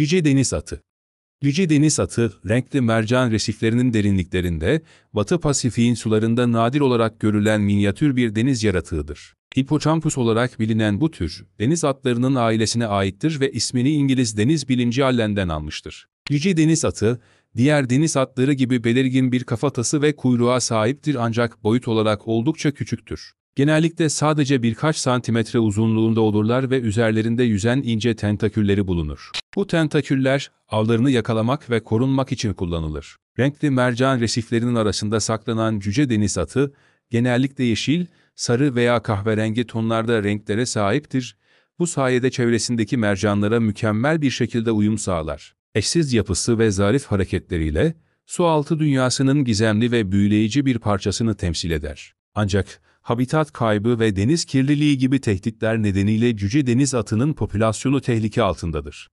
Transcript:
Yüce Deniz Atı Yüce deniz atı, renkli mercan resiflerinin derinliklerinde, Batı Pasifik'in sularında nadir olarak görülen minyatür bir deniz yaratığıdır. Hippocampus olarak bilinen bu tür, deniz atlarının ailesine aittir ve ismini İngiliz deniz bilinci Allen'den almıştır. Yüce deniz atı, diğer deniz atları gibi belirgin bir kafatası ve kuyruğa sahiptir ancak boyut olarak oldukça küçüktür. Genellikle sadece birkaç santimetre uzunluğunda olurlar ve üzerlerinde yüzen ince tentakülleri bulunur. Bu tentaküller avlarını yakalamak ve korunmak için kullanılır. Renkli mercan resiflerinin arasında saklanan cüce deniz atı genellikle yeşil, sarı veya kahverengi tonlarda renklere sahiptir. Bu sayede çevresindeki mercanlara mükemmel bir şekilde uyum sağlar. Eşsiz yapısı ve zarif hareketleriyle sualtı dünyasının gizemli ve büyüleyici bir parçasını temsil eder. Ancak habitat kaybı ve deniz kirliliği gibi tehditler nedeniyle cüce deniz atının popülasyonu tehlike altındadır.